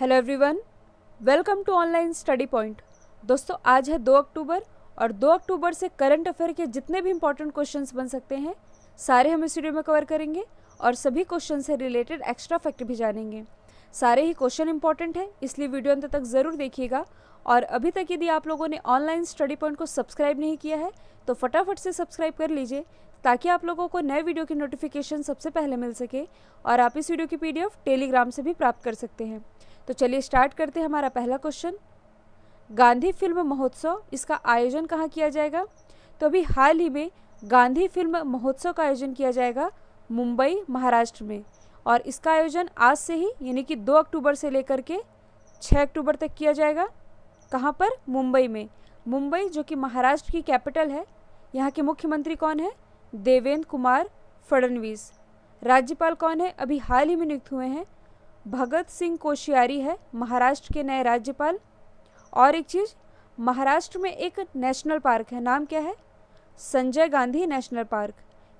hello everyone welcome to Online Study Point दोस्तों आज है 2 अक्टूबर और 2 अक्टूबर से करंट अफेयर के जितने भी इंपॉर्टेंट क्वेश्चंस बन सकते हैं सारे हम इस वीडियो में कवर करेंगे और सभी क्वेश्चन से रिलेटेड एक्स्ट्रा फैक्ट भी जानेंगे सारे ही क्वेश्चन इंपॉर्टेंट हैं इसलिए वीडियो अंत तक ज़रूर देखिएगा और अभी तक यदि आप लोगों ने ऑनलाइन स्टडी पॉइंट को सब्सक्राइब नहीं किया है तो फटाफट से सब्सक्राइब कर लीजिए ताकि आप लोगों को नए वीडियो की नोटिफिकेशन सबसे पहले मिल सके और आप इस वीडियो की पीडीएफ टेलीग्राम से भी प्राप्त कर सकते हैं तो चलिए स्टार्ट करते हैं हमारा पहला क्वेश्चन गांधी फिल्म महोत्सव इसका आयोजन कहाँ किया जाएगा तो अभी हाल ही में गांधी फिल्म महोत्सव का आयोजन किया जाएगा मुंबई महाराष्ट्र में और इसका आयोजन आज से ही यानी कि 2 अक्टूबर से लेकर के 6 अक्टूबर तक किया जाएगा कहाँ पर मुंबई में मुंबई जो कि महाराष्ट्र की कैपिटल है यहाँ के मुख्यमंत्री कौन है देवेंद्र कुमार फडणवीस राज्यपाल कौन है अभी हाल ही में नियुक्त हुए हैं भगत सिंह कोश्यारी है महाराष्ट्र के नए राज्यपाल और एक चीज़ महाराष्ट्र में एक नेशनल पार्क है नाम क्या है संजय गांधी नेशनल पार्क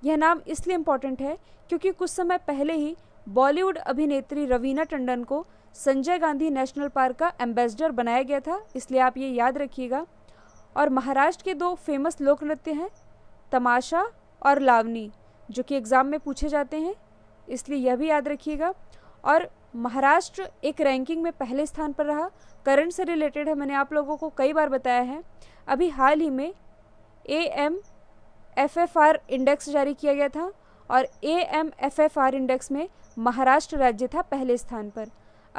यह नाम इसलिए इम्पॉर्टेंट है क्योंकि कुछ समय पहले ही बॉलीवुड अभिनेत्री रवीना टंडन को संजय गांधी नेशनल पार्क का एम्बेसडर बनाया गया था इसलिए आप ये याद रखिएगा और महाराष्ट्र के दो फेमस लोक नृत्य हैं तमाशा और लावनी जो कि एग्ज़ाम में पूछे जाते हैं इसलिए यह भी याद रखिएगा और महाराष्ट्र एक रैंकिंग में पहले स्थान पर रहा करंट से रिलेटेड है मैंने आप लोगों को कई बार बताया है अभी हाल ही में A M F F R index जारी किया गया था और A M F F R index में महाराष्ट्र राज्य था पहले स्थान पर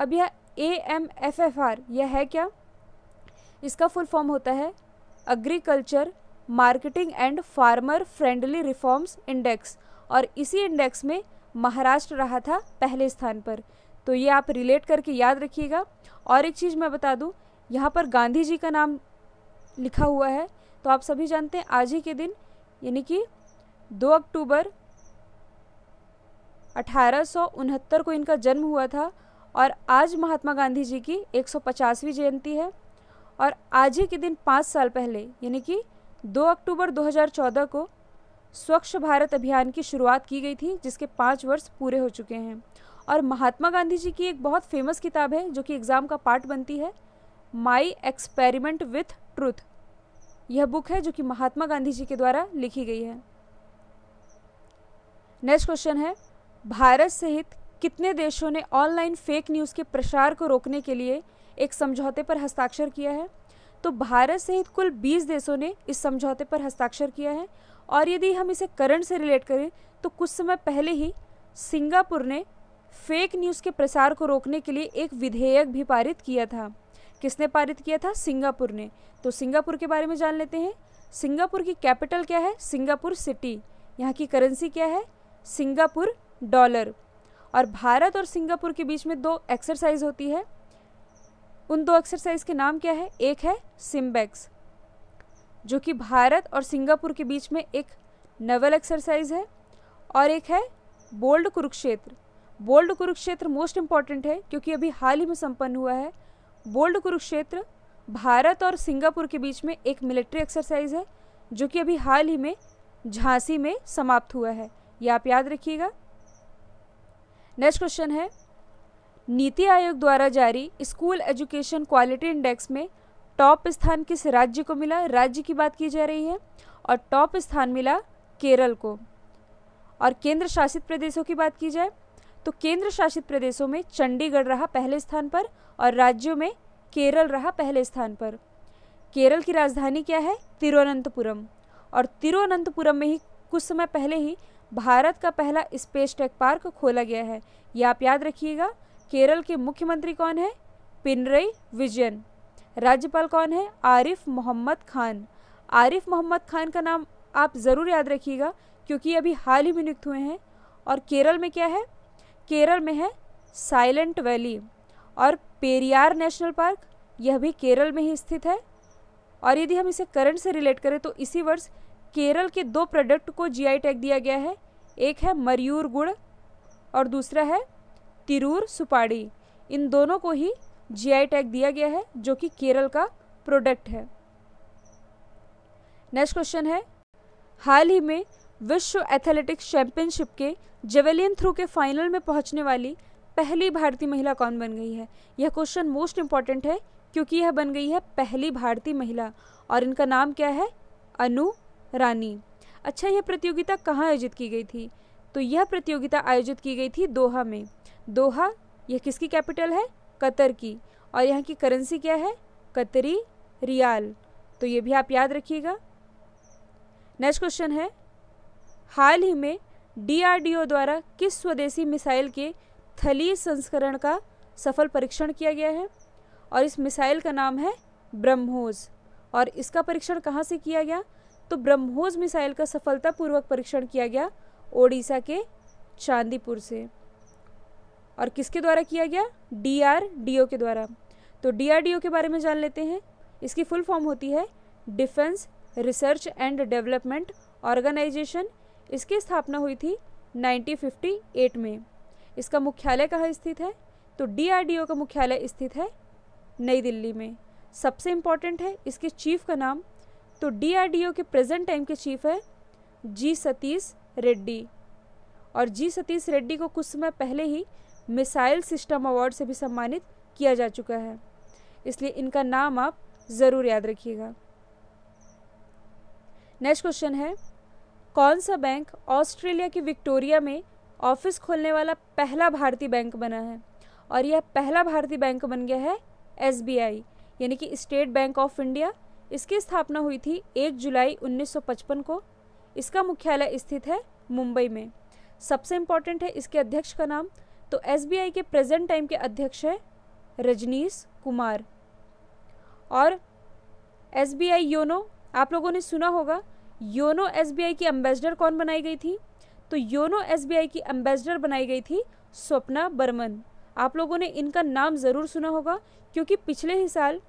अब यह A M F F R यह है क्या इसका फुल फॉर्म होता है agriculture marketing and farmer friendly reforms index और इसी इंडेक्स में महाराष्ट्र रहा था पहले स्थान पर तो ये आप रिलेट करके याद रखिएगा और एक चीज़ मैं बता दूँ यहाँ पर गांधी जी का नाम लिखा हुआ है तो आप सभी जानते हैं आज ही के दिन यानी कि 2 अक्टूबर अठारह को इनका जन्म हुआ था और आज महात्मा गांधी जी की 150वीं जयंती है और आज ही के दिन पाँच साल पहले यानी कि 2 अक्टूबर 2014 को स्वच्छ भारत अभियान की शुरुआत की गई थी जिसके पाँच वर्ष पूरे हो चुके हैं और महात्मा गांधी जी की एक बहुत फेमस किताब है जो कि एग्ज़ाम का पार्ट बनती है माई एक्सपेरिमेंट विथ ट्रूथ यह बुक है जो कि महात्मा गांधी जी के द्वारा लिखी गई है नेक्स्ट क्वेश्चन है भारत सहित कितने देशों ने ऑनलाइन फेक न्यूज़ के प्रसार को रोकने के लिए एक समझौते पर हस्ताक्षर किया है तो भारत सहित कुल 20 देशों ने इस समझौते पर हस्ताक्षर किया है और यदि हम इसे करंट से रिलेट करें तो कुछ समय पहले ही सिंगापुर ने फेक न्यूज़ के प्रसार को रोकने के लिए एक विधेयक भी पारित किया था किसने पारित किया था सिंगापुर ने तो सिंगापुर के बारे में जान लेते हैं सिंगापुर की कैपिटल क्या है सिंगापुर सिटी यहाँ की करेंसी क्या है सिंगापुर डॉलर और भारत और सिंगापुर के बीच में दो एक्सरसाइज होती है उन दो एक्सरसाइज के नाम क्या है एक है सिम्बैक्स जो कि भारत और सिंगापुर के बीच में एक नवल एक्सरसाइज है और एक है bold Kurukshetra bold Kurukshetra most important है क्योंकि अभी हाल ही में संपन्न हुआ है बोल्ड कुरुक्षेत्र भारत और सिंगापुर के बीच में एक मिलिट्री एक्सरसाइज है जो कि अभी हाल ही में झांसी में समाप्त हुआ है यह आप याद रखिएगा नेक्स्ट क्वेश्चन है नीति आयोग द्वारा जारी स्कूल एजुकेशन क्वालिटी इंडेक्स में टॉप स्थान किस राज्य को मिला राज्य की बात की जा रही है और टॉप स्थान मिला केरल को और केंद्र शासित प्रदेशों की बात की जाए तो केंद्र शासित प्रदेशों में चंडीगढ़ रहा पहले स्थान पर और राज्यों में केरल रहा पहले स्थान पर केरल की राजधानी क्या है तिरुवनंतपुरम और तिरुवनंतपुरम में ही कुछ समय पहले ही भारत का पहला स्पेस टेक पार्क खोला गया है ये आप याद रखिएगा केरल के मुख्यमंत्री कौन है पिनरई विजयन राज्यपाल कौन है आरिफ मोहम्मद खान आरिफ मोहम्मद खान का नाम आप ज़रूर याद रखिएगा क्योंकि अभी हाल ही में नियुक्त हुए हैं और केरल में क्या है केरल में है साइलेंट वैली और पेरियार नेशनल पार्क यह भी केरल में ही स्थित है और यदि हम इसे करंट से रिलेट करें तो इसी वर्ष केरल के दो प्रोडक्ट को जीआई टैग दिया गया है एक है मयूर गुड़ और दूसरा है तिरूर सुपाड़ी इन दोनों को ही जीआई टैग दिया गया है जो कि केरल का प्रोडक्ट है नेक्स्ट क्वेश्चन है हाल ही में विश्व एथलेटिक्स चैंपियनशिप के जेवेलियन थ्रू के फाइनल में पहुंचने वाली पहली भारतीय महिला कौन बन गई है यह क्वेश्चन मोस्ट इम्पॉर्टेंट है क्योंकि यह बन गई है पहली भारतीय महिला और इनका नाम क्या है अनु रानी अच्छा यह प्रतियोगिता कहाँ आयोजित की गई थी तो यह प्रतियोगिता आयोजित की गई थी दोहा में दोहा यह किसकी कैपिटल है कतर की और यहाँ की करेंसी क्या है कतरी रियाल तो ये भी आप याद रखिएगा नेक्स्ट क्वेश्चन है हाल ही में डीआरडीओ द्वारा किस स्वदेशी मिसाइल के थली संस्करण का सफल परीक्षण किया गया है और इस मिसाइल का नाम है ब्रह्मोस और इसका परीक्षण कहाँ से किया गया तो ब्रह्मोस मिसाइल का सफलतापूर्वक परीक्षण किया गया ओडिशा के चांदीपुर से और किसके द्वारा किया गया डीआरडीओ के द्वारा तो डीआरडीओ के बारे में जान लेते हैं इसकी फुल फॉर्म होती है defence research and development organisation इसकी स्थापना हुई थी 1958 में इसका मुख्यालय कहाँ स्थित है तो डी का मुख्यालय स्थित है नई दिल्ली में सबसे इम्पॉर्टेंट है इसके चीफ का नाम तो डी के प्रेजेंट टाइम के चीफ है जी सतीश रेड्डी और जी सतीश रेड्डी को कुछ समय पहले ही मिसाइल सिस्टम अवार्ड से भी सम्मानित किया जा चुका है इसलिए इनका नाम आप ज़रूर याद रखिएगा नेक्स्ट क्वेश्चन है कौन सा बैंक ऑस्ट्रेलिया की विक्टोरिया में ऑफिस खोलने वाला पहला भारतीय बैंक बना है और यह पहला भारतीय बैंक बन गया है एस यानी कि स्टेट बैंक ऑफ इंडिया इसकी स्थापना हुई थी 1 जुलाई 1955 को इसका मुख्यालय स्थित है मुंबई में सबसे इम्पॉर्टेंट है इसके अध्यक्ष का नाम तो एस के प्रेजेंट टाइम के अध्यक्ष है रजनीश कुमार और एस योनो आप लोगों ने सुना होगा योनो एस की एम्बेसडर कौन बनाई गई थी तो योनो एस की एम्बेसडर बनाई गई थी स्वप्ना बर्मन आप लोगों ने इनका नाम ज़रूर सुना होगा क्योंकि पिछले ही साल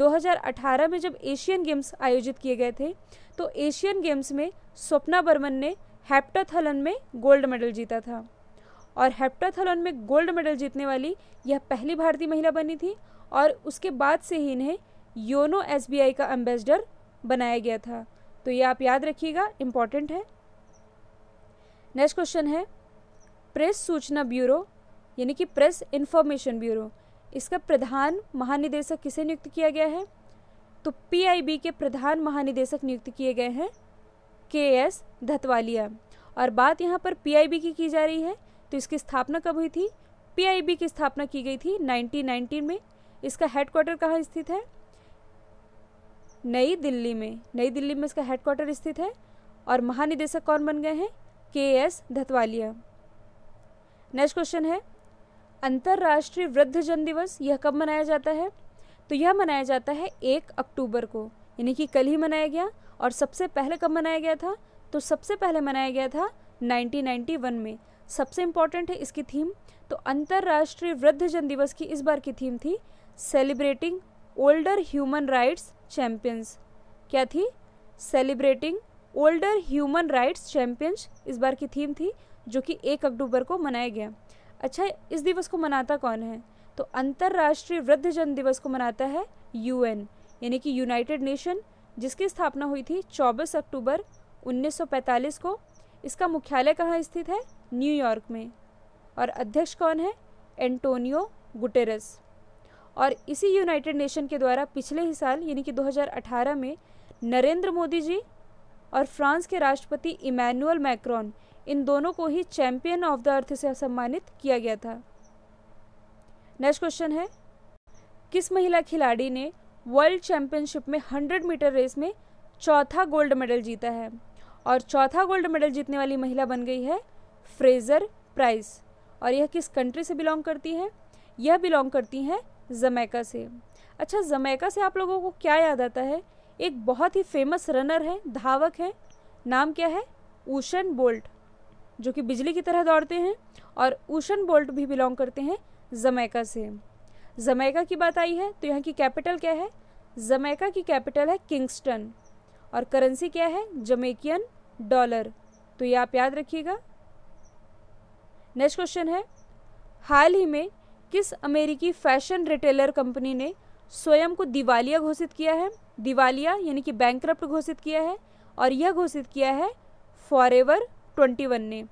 2018 में जब एशियन गेम्स आयोजित किए गए थे तो एशियन गेम्स में स्वप्ना बर्मन ने हेप्टाथलन में गोल्ड मेडल जीता था और हेप्टाथलन में गोल्ड मेडल जीतने वाली यह पहली भारतीय महिला बनी थी और उसके बाद से ही इन्हें योनो एस का एम्बेसडर बनाया गया था तो ये आप याद रखिएगा इम्पॉर्टेंट है नेक्स्ट क्वेश्चन है प्रेस सूचना ब्यूरो यानी कि प्रेस इन्फॉर्मेशन ब्यूरो इसका प्रधान महानिदेशक किसे नियुक्त किया गया है तो पीआईबी के प्रधान महानिदेशक नियुक्त किए गए हैं के एस धतवालिया और बात यहाँ पर पीआईबी की की जा रही है तो इसकी स्थापना कब हुई थी पीआईबी की स्थापना की गई थी 1919 में इसका हेडक्वार्टर कहाँ स्थित है नई दिल्ली में नई दिल्ली में इसका हेडक्वार्टर स्थित है और महानिदेशक कौन बन गए हैं के एस धतवालिया नेक्स्ट क्वेश्चन है अंतर्राष्ट्रीय वृद्धजन दिवस यह कब मनाया जाता है तो यह मनाया जाता है एक अक्टूबर को यानी कि कल ही मनाया गया और सबसे पहले कब मनाया गया था तो सबसे पहले मनाया गया था 1991 में सबसे इम्पॉर्टेंट है इसकी थीम तो अंतर्राष्ट्रीय वृद्धजन दिवस की इस बार की थीम थी celebrating older human rights champions क्या थी celebrating older human rights champions इस बार की थीम थी जो कि एक अक्टूबर को मनाया गया अच्छा इस दिवस को मनाता कौन है तो अंतर्राष्ट्रीय वृद्धजन दिवस को मनाता है यूएन यानी कि यूनाइटेड नेशन जिसकी स्थापना हुई थी 24 अक्टूबर 1945 को इसका मुख्यालय कहाँ स्थित है न्यूयॉर्क में और अध्यक्ष कौन है एंटोनियो गुटेरस और इसी यूनाइटेड नेशन के द्वारा पिछले ही साल यानी कि 2018 में नरेंद्र मोदी जी और फ्रांस के राष्ट्रपति इमैनुअल मैक्रॉन इन दोनों को ही चैंपियन ऑफ द अर्थ से सम्मानित किया गया था नेक्स्ट क्वेश्चन है किस महिला खिलाड़ी ने वर्ल्ड चैंपियनशिप में 100 मीटर रेस में चौथा गोल्ड मेडल जीता है और चौथा गोल्ड मेडल जीतने वाली महिला बन गई है फ्रेजर प्राइस और यह किस कंट्री से बिलोंग करती है यह बिलोंग करती हैं जमैका से अच्छा जमैका से आप लोगों को क्या याद आता है एक बहुत ही फेमस रनर है धावक है नाम क्या है ऊशन बोल्ट जो कि बिजली की तरह दौड़ते हैं और ऊशन बोल्ट भी बिलोंग करते हैं जमैका से जमैका की बात आई है तो यहाँ की कैपिटल क्या है जमैका की कैपिटल है किंगस्टन और करेंसी क्या है जमैकियन डॉलर तो ये आप याद रखिएगा नेक्स्ट क्वेश्चन है हाल ही में किस अमेरिकी फैशन रिटेलर कंपनी ने स्वयं को दिवालिया घोषित किया है दिवालिया यानी कि बैंक्रप्ट घोषित किया है और यह घोषित किया है फॉरेवर वन ने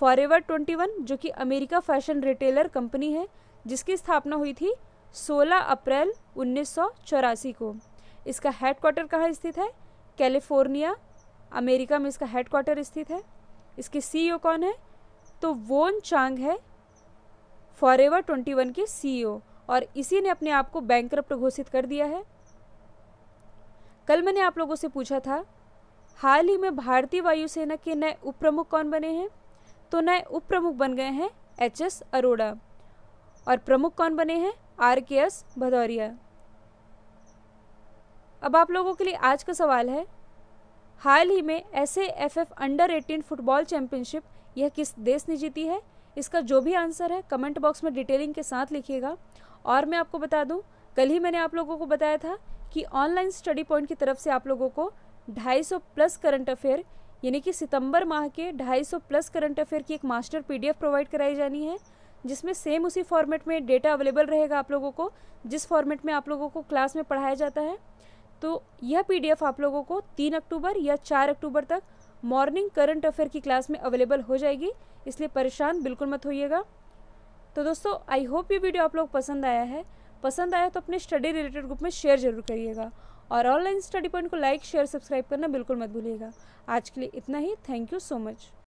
फॉरेवर वन जो कि अमेरिका फैशन रिटेलर कंपनी है जिसकी स्थापना हुई थी 16 अप्रैल उन्नीस को इसका हेडक्वार्टर कहाँ स्थित है कैलिफोर्निया अमेरिका में इसका हेडक्वार्टर स्थित है इसके सीईओ e कौन है तो वोन चांग है फॉर एवर ट्वेंटी वन के सीईओ e और इसी ने अपने आप को बैंक घोषित कर दिया है कल मैंने आप लोगों से पूछा था हाल ही में भारतीय वायुसेना के नए उप प्रमुख कौन बने हैं तो नए उप प्रमुख बन गए हैं एच एस अरोड़ा और प्रमुख कौन बने हैं आर के एस भदौरिया अब आप लोगों के लिए आज का सवाल है हाल ही में S F F under eighteen football championship यह किस देश ने जीती है इसका जो भी आंसर है कमेंट बॉक्स में डिटेलिंग के साथ लिखिएगा और मैं आपको बता दूं कल ही मैंने आप लोगों को बताया था कि ऑनलाइन स्टडी पॉइंट की तरफ से आप लोगों को 250 प्लस करंट अफेयर यानी कि सितंबर माह के 250 प्लस करंट अफेयर की एक मास्टर पीडीएफ प्रोवाइड कराई जानी है जिसमें सेम उसी फॉर्मेट में डेटा अवेलेबल रहेगा आप लोगों को जिस फॉर्मेट में आप लोगों को क्लास में पढ़ाया जाता है तो यह पीडीएफ आप लोगों को तीन अक्टूबर या चार अक्टूबर तक मॉर्निंग करंट अफेयर की क्लास में अवेलेबल हो जाएगी इसलिए परेशान बिल्कुल मत होइएगा तो दोस्तों आई होप ये वीडियो आप लोग पसंद आया है पसंद आया तो अपने स्टडी रिलेटेड ग्रुप में शेयर जरूर करिएगा और ऑनलाइन स्टडी पॉइंट को लाइक शेयर सब्सक्राइब करना बिल्कुल मत भूलिएगा आज के लिए इतना ही थैंक यू सो मच